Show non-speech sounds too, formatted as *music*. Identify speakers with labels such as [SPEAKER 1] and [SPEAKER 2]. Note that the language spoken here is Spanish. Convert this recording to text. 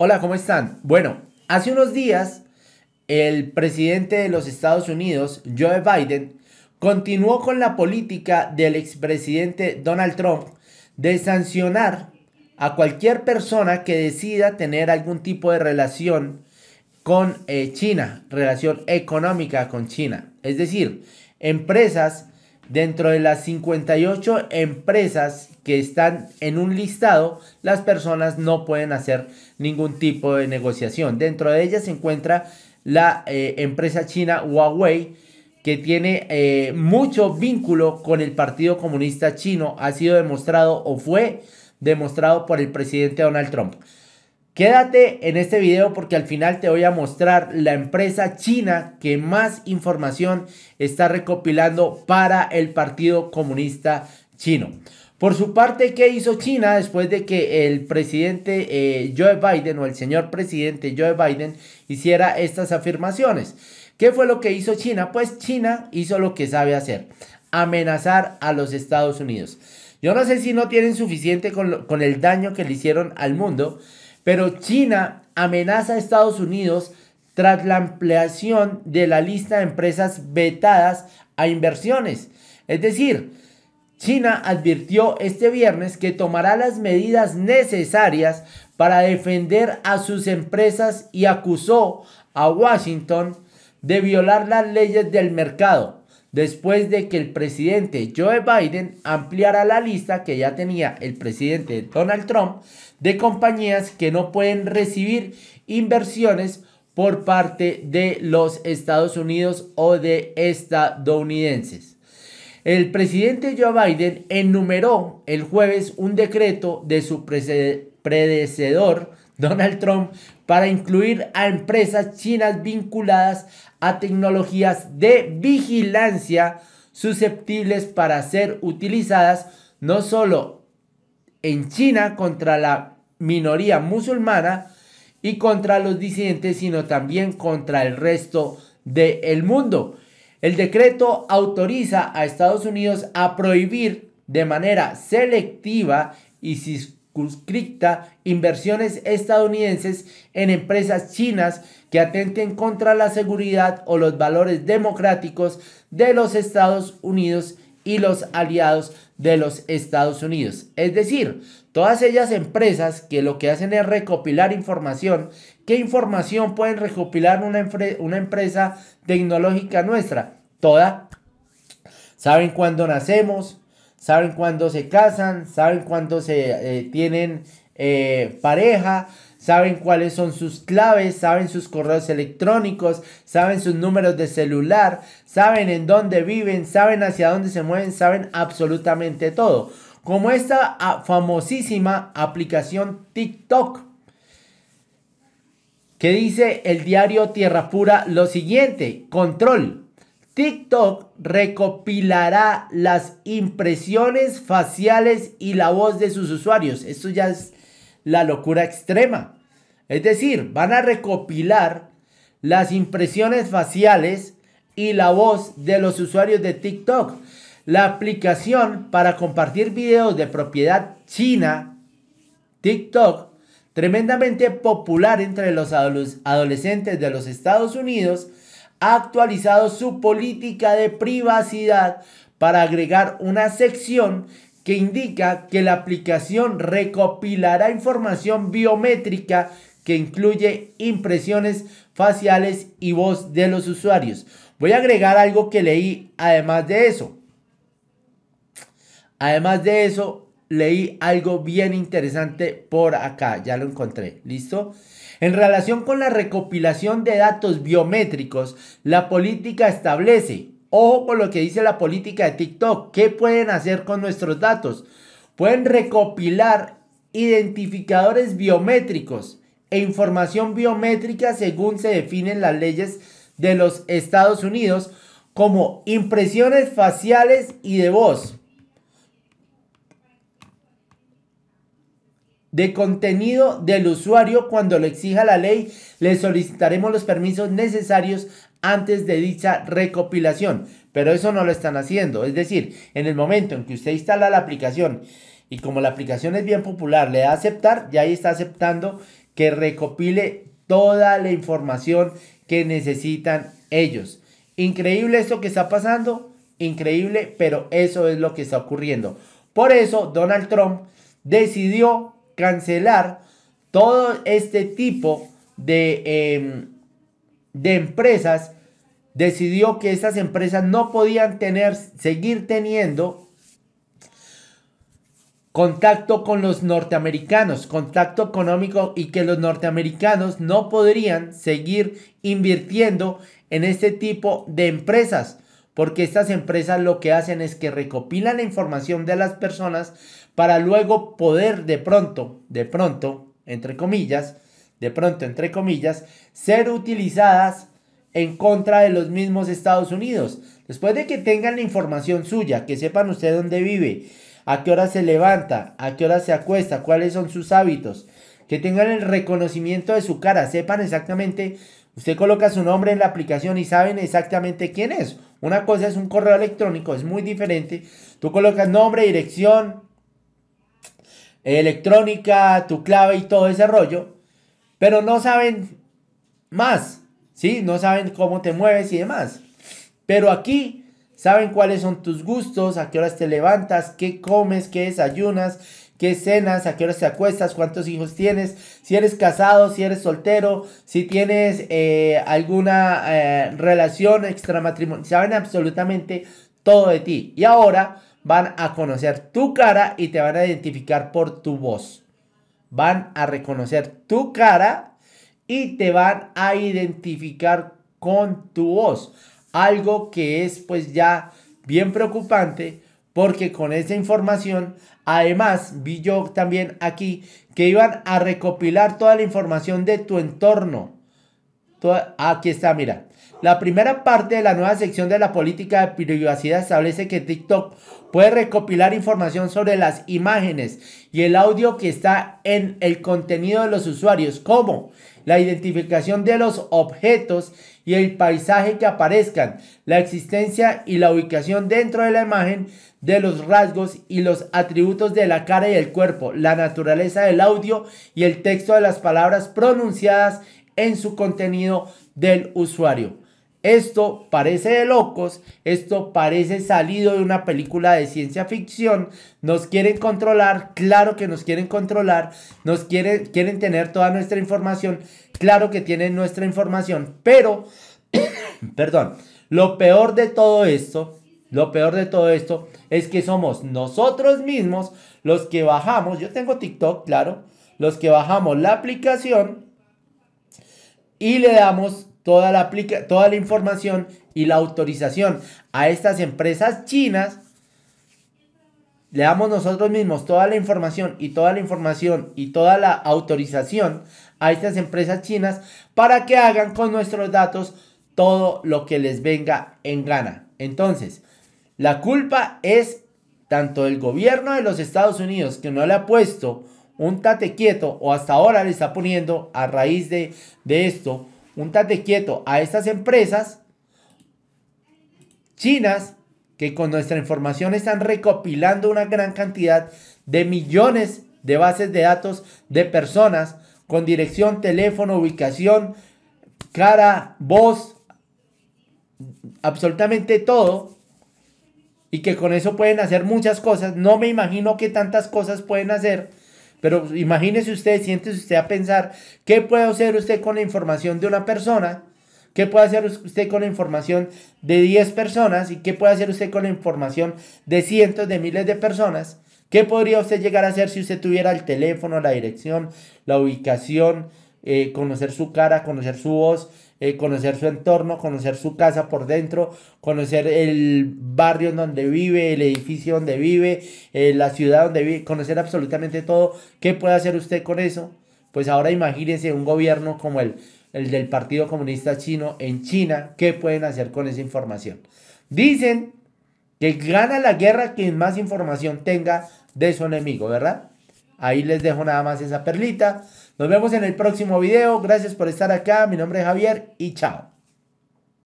[SPEAKER 1] Hola, ¿cómo están? Bueno, hace unos días el presidente de los Estados Unidos, Joe Biden, continuó con la política del expresidente Donald Trump de sancionar a cualquier persona que decida tener algún tipo de relación con eh, China, relación económica con China. Es decir, empresas Dentro de las 58 empresas que están en un listado, las personas no pueden hacer ningún tipo de negociación. Dentro de ellas se encuentra la eh, empresa china Huawei, que tiene eh, mucho vínculo con el Partido Comunista Chino, ha sido demostrado o fue demostrado por el presidente Donald Trump. Quédate en este video porque al final te voy a mostrar la empresa china que más información está recopilando para el Partido Comunista Chino. Por su parte, ¿qué hizo China después de que el presidente eh, Joe Biden o el señor presidente Joe Biden hiciera estas afirmaciones? ¿Qué fue lo que hizo China? Pues China hizo lo que sabe hacer, amenazar a los Estados Unidos. Yo no sé si no tienen suficiente con el daño que le hicieron al mundo, pero China amenaza a Estados Unidos tras la ampliación de la lista de empresas vetadas a inversiones. Es decir, China advirtió este viernes que tomará las medidas necesarias para defender a sus empresas y acusó a Washington de violar las leyes del mercado después de que el presidente Joe Biden ampliara la lista que ya tenía el presidente Donald Trump de compañías que no pueden recibir inversiones por parte de los Estados Unidos o de estadounidenses. El presidente Joe Biden enumeró el jueves un decreto de su predecesor Donald Trump para incluir a empresas chinas vinculadas a tecnologías de vigilancia susceptibles para ser utilizadas no solo en China contra la minoría musulmana y contra los disidentes, sino también contra el resto del mundo. El decreto autoriza a Estados Unidos a prohibir de manera selectiva y conscripta inversiones estadounidenses en empresas chinas que atenten contra la seguridad o los valores democráticos de los Estados Unidos y los aliados de los Estados Unidos. Es decir, todas ellas empresas que lo que hacen es recopilar información. ¿Qué información pueden recopilar una, una empresa tecnológica nuestra? Toda. Saben cuándo nacemos, saben cuándo se casan, saben cuándo se eh, tienen eh, pareja, saben cuáles son sus claves, saben sus correos electrónicos, saben sus números de celular, saben en dónde viven, saben hacia dónde se mueven, saben absolutamente todo. Como esta ah, famosísima aplicación TikTok que dice el diario Tierra Pura lo siguiente, control. TikTok recopilará las impresiones faciales y la voz de sus usuarios. Esto ya es la locura extrema. Es decir, van a recopilar las impresiones faciales y la voz de los usuarios de TikTok. La aplicación para compartir videos de propiedad china, TikTok, tremendamente popular entre los adolescentes de los Estados Unidos, ha actualizado su política de privacidad para agregar una sección que indica que la aplicación recopilará información biométrica que incluye impresiones faciales y voz de los usuarios. Voy a agregar algo que leí además de eso. Además de eso, leí algo bien interesante por acá. Ya lo encontré. ¿Listo? En relación con la recopilación de datos biométricos, la política establece, ojo con lo que dice la política de TikTok, ¿qué pueden hacer con nuestros datos? Pueden recopilar identificadores biométricos e información biométrica según se definen las leyes de los Estados Unidos como impresiones faciales y de voz, de contenido del usuario cuando lo exija la ley, le solicitaremos los permisos necesarios antes de dicha recopilación. Pero eso no lo están haciendo. Es decir, en el momento en que usted instala la aplicación y como la aplicación es bien popular, le da a aceptar, ya ahí está aceptando que recopile toda la información que necesitan ellos. Increíble esto que está pasando, increíble, pero eso es lo que está ocurriendo. Por eso Donald Trump decidió cancelar todo este tipo de, em, de empresas, decidió que estas empresas no podían tener, seguir teniendo contacto con los norteamericanos, contacto económico y que los norteamericanos no podrían seguir invirtiendo en este tipo de empresas, porque estas empresas lo que hacen es que recopilan la información de las personas para luego poder de pronto, de pronto, entre comillas, de pronto, entre comillas, ser utilizadas en contra de los mismos Estados Unidos. Después de que tengan la información suya, que sepan usted dónde vive, a qué hora se levanta, a qué hora se acuesta, cuáles son sus hábitos, que tengan el reconocimiento de su cara, sepan exactamente, usted coloca su nombre en la aplicación y saben exactamente quién es. Una cosa es un correo electrónico, es muy diferente. Tú colocas nombre, dirección, electrónica, tu clave y todo ese rollo, pero no saben más, ¿sí? No saben cómo te mueves y demás. Pero aquí saben cuáles son tus gustos, a qué horas te levantas, qué comes, qué desayunas, qué cenas, a qué horas te acuestas, cuántos hijos tienes, si eres casado, si eres soltero, si tienes eh, alguna eh, relación extramatrimonial. Saben absolutamente todo de ti. Y ahora van a conocer tu cara y te van a identificar por tu voz. Van a reconocer tu cara y te van a identificar con tu voz. Algo que es pues ya bien preocupante porque con esa información, además vi yo también aquí que iban a recopilar toda la información de tu entorno. aquí está, mira. La primera parte de la nueva sección de la política de privacidad establece que TikTok puede recopilar información sobre las imágenes y el audio que está en el contenido de los usuarios, como la identificación de los objetos y el paisaje que aparezcan, la existencia y la ubicación dentro de la imagen de los rasgos y los atributos de la cara y el cuerpo, la naturaleza del audio y el texto de las palabras pronunciadas en su contenido del usuario. Esto parece de locos, esto parece salido de una película de ciencia ficción. Nos quieren controlar, claro que nos quieren controlar, nos quieren, quieren tener toda nuestra información, claro que tienen nuestra información, pero, *coughs* perdón, lo peor de todo esto, lo peor de todo esto es que somos nosotros mismos los que bajamos, yo tengo TikTok, claro, los que bajamos la aplicación y le damos toda la, toda la información y la autorización a estas empresas chinas. Le damos nosotros mismos toda la información y toda la información y toda la autorización a estas empresas chinas para que hagan con nuestros datos todo lo que les venga en gana. Entonces, la culpa es tanto del gobierno de los Estados Unidos que no le ha puesto un tate quieto o hasta ahora le está poniendo a raíz de, de esto un de quieto a estas empresas chinas que con nuestra información están recopilando una gran cantidad de millones de bases de datos de personas con dirección, teléfono, ubicación, cara, voz, absolutamente todo. Y que con eso pueden hacer muchas cosas. No me imagino que tantas cosas pueden hacer pero imagínese usted, siéntese usted a pensar, ¿qué puede hacer usted con la información de una persona? ¿Qué puede hacer usted con la información de 10 personas? ¿Y qué puede hacer usted con la información de cientos de miles de personas? ¿Qué podría usted llegar a hacer si usted tuviera el teléfono, la dirección, la ubicación, eh, conocer su cara, conocer su voz, eh, conocer su entorno, conocer su casa por dentro, conocer el barrio en donde vive, el edificio donde vive, eh, la ciudad donde vive, conocer absolutamente todo. ¿Qué puede hacer usted con eso? Pues ahora imagínense un gobierno como el, el del Partido Comunista Chino en China, ¿qué pueden hacer con esa información? Dicen que gana la guerra quien más información tenga de su enemigo, ¿verdad? Ahí les dejo nada más esa perlita. Nos vemos en el próximo video. Gracias por estar acá. Mi nombre es Javier y chao.